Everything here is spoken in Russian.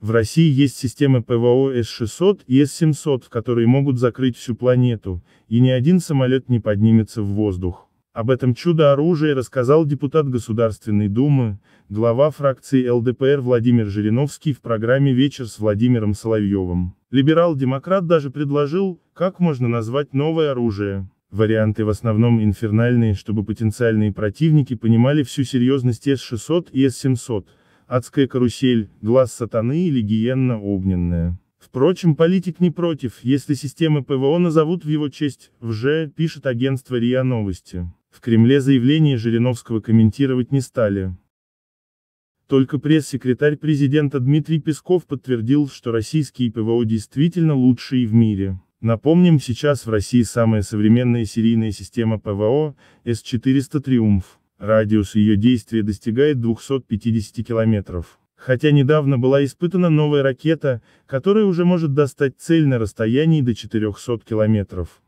В России есть системы ПВО С-600 и С-700, которые могут закрыть всю планету, и ни один самолет не поднимется в воздух. Об этом чудо-оружии рассказал депутат Государственной Думы, глава фракции ЛДПР Владимир Жириновский в программе «Вечер с Владимиром Соловьевым». Либерал-демократ даже предложил, как можно назвать новое оружие. Варианты в основном инфернальные, чтобы потенциальные противники понимали всю серьезность С-600 и С-700, адская карусель, глаз сатаны или гиенна огненная. Впрочем, политик не против, если системы ПВО назовут в его честь, в Ж, пишет агентство РИА Новости. В Кремле заявление Жириновского комментировать не стали. Только пресс-секретарь президента Дмитрий Песков подтвердил, что российские ПВО действительно лучшие в мире. Напомним, сейчас в России самая современная серийная система ПВО, С-400 «Триумф». Радиус ее действия достигает 250 километров. Хотя недавно была испытана новая ракета, которая уже может достать цель на расстоянии до 400 километров.